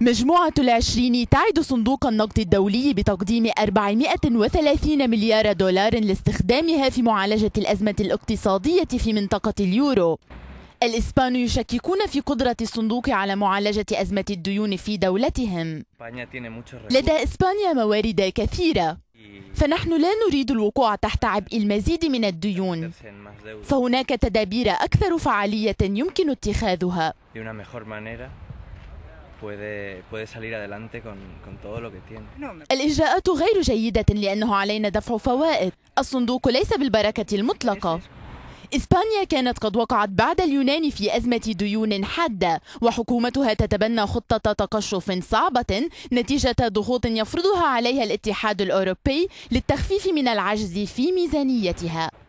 مجموعة العشرين تعد صندوق النقد الدولي بتقديم 430 مليار دولار لاستخدامها في معالجة الأزمة الاقتصادية في منطقة اليورو الإسبان يشككون في قدرة الصندوق على معالجة أزمة الديون في دولتهم لدى إسبانيا موارد كثيرة فنحن لا نريد الوقوع تحت عبء المزيد من الديون فهناك تدابير أكثر فعالية يمكن اتخاذها الإجراءات غير جيدة لأنه علينا دفع فوائد الصندوق ليس بالبركة المطلقة إسبانيا كانت قد وقعت بعد اليونان في أزمة ديون حادة وحكومتها تتبنى خطة تقشف صعبة نتيجة ضغوط يفرضها عليها الاتحاد الأوروبي للتخفيف من العجز في ميزانيتها